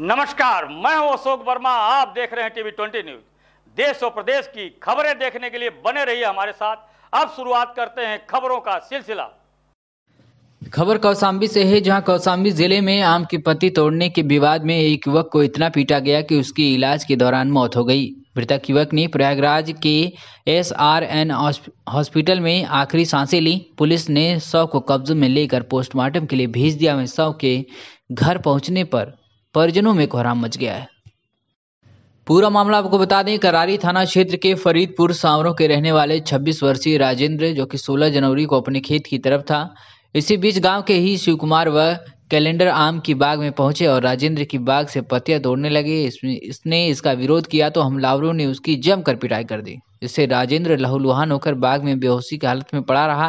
नमस्कार मैं हूं अशोक वर्मा आप देख रहे हैं टीवी ट्वेंटी न्यूज देश और प्रदेश की खबरें देखने के लिए बने रहिए हमारे साथ अब शुरुआत करते हैं खबरों का सिलसिला खबर कौशाम्बी से है जहां कौशाम्बी जिले में आम की पत्ती तोड़ने के विवाद में एक युवक को इतना पीटा गया कि उसकी इलाज के दौरान मौत हो गई मृतक युवक ने प्रयागराज के एस आर एन हॉस्पिटल में आखिरी सांसें ली पुलिस ने शव को कब्जे में लेकर पोस्टमार्टम के लिए भेज दिया वहीं शव के घर पहुंचने पर परिजनों में कोहराम मच गया है पूरा मामला आपको बता दें करारी थाना क्षेत्र के फरीदपुर सांवरों के रहने वाले 26 वर्षीय राजेंद्र जो कि 16 जनवरी को अपने खेत की तरफ था इसी बीच गांव के ही शिव कुमार व कैलेंडर आम की बाग में पहुंचे और राजेंद्र की बाग से पतिया तोड़ने लगे इसमें इसने इसका विरोध किया तो हमलावरों ने उसकी जमकर पिटाई कर दी जिससे राजेंद्र लहूलुहान होकर बाग में बेहोशी की हालत में पड़ा रहा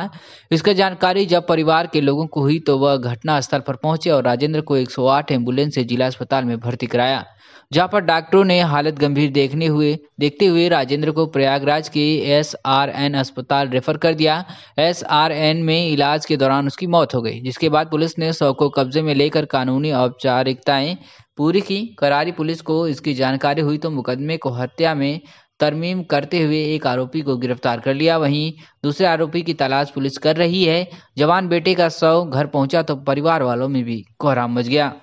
इसका जानकारी जब परिवार के लोगों को हुई तो वह घटनास्थल पर पहुंचे और राजेंद्र को 108 एम्बुलेंस से जिला अस्पताल में भर्ती कराया जहां पर डॉक्टरों ने हालत गंभीर देखने हुए देखते हुए राजेंद्र को प्रयागराज के एसआरएन अस्पताल रेफर कर दिया एसआरएन में इलाज के दौरान उसकी मौत हो गई जिसके बाद पुलिस ने शव को कब्जे में लेकर कानूनी औपचारिकताएं पूरी की करारी पुलिस को इसकी जानकारी हुई तो मुकदमे को हत्या में तरमीम करते हुए एक आरोपी को गिरफ्तार कर लिया वहीं दूसरे आरोपी की तलाश पुलिस कर रही है जवान बेटे का शव घर पहुंचा तो परिवार वालों में भी कोहराम मच गया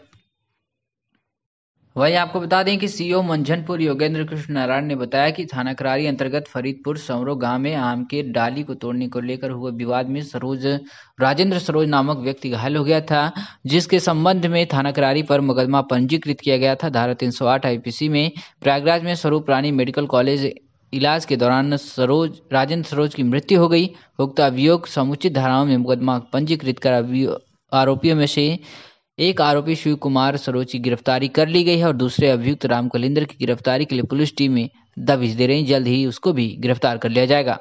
वहीं आपको बता दें कि सीओ मंझनपुर योगेंद्र कृष्ण नारायण ने बताया कि थाना करारी अंतर्गत फरीदपुर समरो गांव में आम के डाली को तोड़ने को लेकर हुए विवाद में सरोज राजेंद्र सरोज नामक व्यक्ति घायल हो गया था जिसके संबंध में थाना करारी पर मुकदमा पंजीकृत किया गया था धारा 308 आईपीसी में प्रयागराज में स्वरूप रानी मेडिकल कॉलेज इलाज के दौरान सरोज राजेंद्र सरोज की मृत्यु हो गई उक्त अभियोग समुचित धाराओं में मुकदमा पंजीकृत कर आरोपियों में से एक आरोपी शिव कुमार सरोज की गिरफ्तारी कर ली गई है और दूसरे अभियुक्त राम कलिंदर की गिरफ्तारी के लिए पुलिस टीमें दबिश दे रही जल्द ही उसको भी गिरफ्तार कर लिया जाएगा